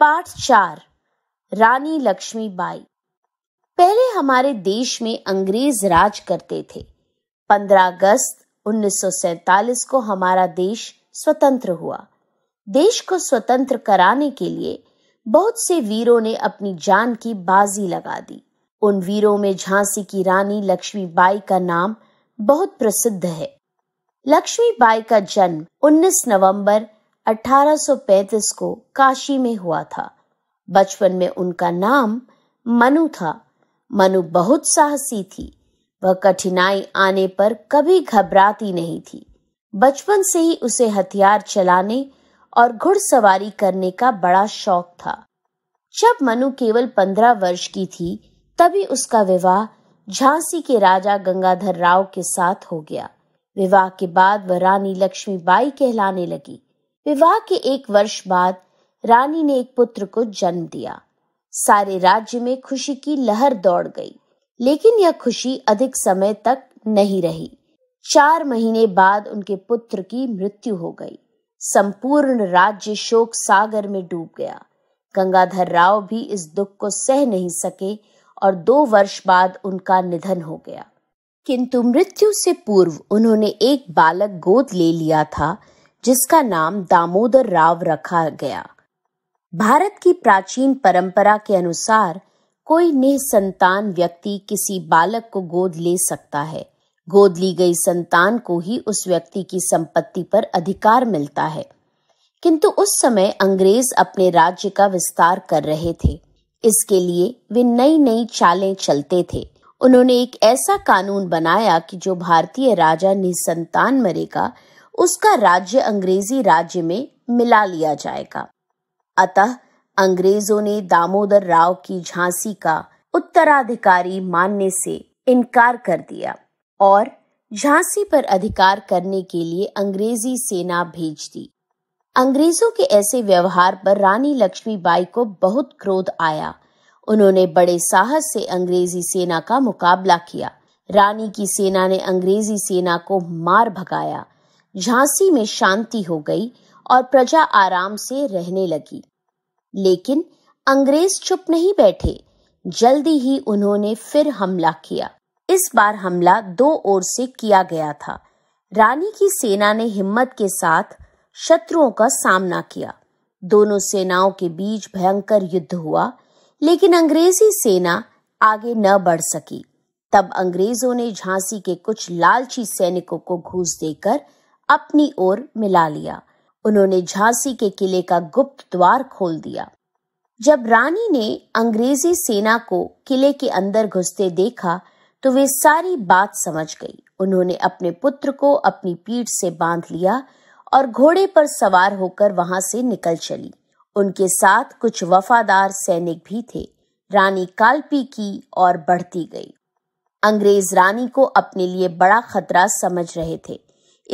पाठ चार रानी लक्ष्मी बाई पहले हमारे देश में अंग्रेज राज करते थे 15 अगस्त 1947 को हमारा देश स्वतंत्र हुआ देश को स्वतंत्र कराने के लिए बहुत से वीरों ने अपनी जान की बाजी लगा दी उन वीरों में झांसी की रानी लक्ष्मी बाई का नाम बहुत प्रसिद्ध है लक्ष्मी बाई का जन्म 19 नवंबर 1835 को काशी में हुआ था बचपन में उनका नाम मनु था मनु बहुत साहसी थी वह कठिनाई आने पर कभी घबराती नहीं थी बचपन से ही उसे हथियार चलाने और घुड़सवारी करने का बड़ा शौक था जब मनु केवल पंद्रह वर्ष की थी तभी उसका विवाह झांसी के राजा गंगाधर राव के साथ हो गया विवाह के बाद वह रानी लक्ष्मीबाई कहलाने लगी विवाह के एक वर्ष बाद रानी ने एक पुत्र को जन्म दिया सारे राज्य में खुशी की लहर दौड़ गई लेकिन यह खुशी अधिक समय तक नहीं रही चार महीने बाद उनके पुत्र की मृत्यु हो गई संपूर्ण राज्य शोक सागर में डूब गया गंगाधर राव भी इस दुख को सह नहीं सके और दो वर्ष बाद उनका निधन हो गया किंतु मृत्यु से पूर्व उन्होंने एक बालक गोद ले लिया था जिसका नाम दामोदर राव रखा गया भारत की प्राचीन परंपरा के अनुसार कोई निसंतान व्यक्ति किसी बालक को गोद ले सकता है गोद ली गई संतान को ही उस व्यक्ति की संपत्ति पर अधिकार मिलता है किंतु उस समय अंग्रेज अपने राज्य का विस्तार कर रहे थे इसके लिए वे नई नई चालें चलते थे उन्होंने एक ऐसा कानून बनाया कि जो भारतीय राजा निसंतान मरेगा उसका राज्य अंग्रेजी राज्य में मिला लिया जाएगा अतः अंग्रेजों ने दामोदर राव की झांसी का उत्तराधिकारी मानने से इनकार कर दिया और झांसी पर अधिकार करने के लिए अंग्रेजी सेना भेज दी अंग्रेजों के ऐसे व्यवहार पर रानी लक्ष्मीबाई को बहुत क्रोध आया उन्होंने बड़े साहस से अंग्रेजी सेना का मुकाबला किया रानी की सेना ने अंग्रेजी सेना को मार भगाया झांसी में शांति हो गई और प्रजा आराम से रहने लगी लेकिन अंग्रेज चुप नहीं बैठे जल्दी ही उन्होंने फिर हमला किया इस बार हमला दो ओर से किया गया था रानी की सेना ने हिम्मत के साथ शत्रुओं का सामना किया दोनों सेनाओं के बीच भयंकर युद्ध हुआ लेकिन अंग्रेजी सेना आगे न बढ़ सकी तब अंग्रेजों ने झांसी के कुछ लालची सैनिकों को घूस देकर अपनी ओर मिला लिया उन्होंने झांसी के किले का गुप्त द्वार खोल दिया जब रानी ने अंग्रेजी सेना को किले के अंदर घुसते देखा तो वे सारी बात समझ गई उन्होंने अपने पुत्र को अपनी पीठ से बांध लिया और घोड़े पर सवार होकर वहां से निकल चली उनके साथ कुछ वफादार सैनिक भी थे रानी कालपी की और बढ़ती गई अंग्रेज रानी को अपने लिए बड़ा खतरा समझ रहे थे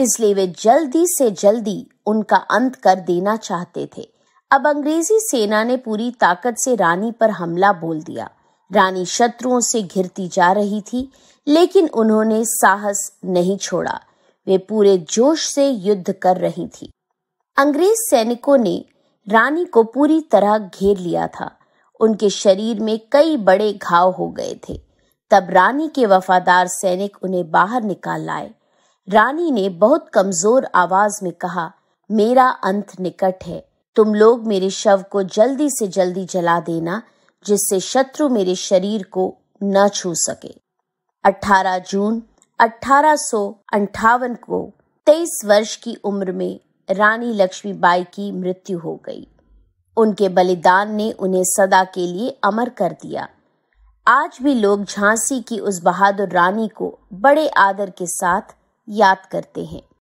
इसलिए वे जल्दी से जल्दी उनका अंत कर देना चाहते थे अब अंग्रेजी सेना ने पूरी ताकत से रानी पर हमला बोल दिया रानी शत्रुओं से घिरती जा रही थी लेकिन उन्होंने साहस नहीं छोड़ा वे पूरे जोश से युद्ध कर रही थी अंग्रेज सैनिकों ने रानी को पूरी तरह घेर लिया था उनके शरीर में कई बड़े घाव हो गए थे तब रानी के वफादार सैनिक उन्हें बाहर निकाल लाए रानी ने बहुत कमजोर आवाज में कहा मेरा अंत निकट है तुम लोग मेरे शव को जल्दी से जल्दी जला देना जिससे शत्रु मेरे शरीर को न छू सके 18 जून अठारह को 23 वर्ष की उम्र में रानी लक्ष्मीबाई की मृत्यु हो गई उनके बलिदान ने उन्हें सदा के लिए अमर कर दिया आज भी लोग झांसी की उस बहादुर रानी को बड़े आदर के साथ याद करते हैं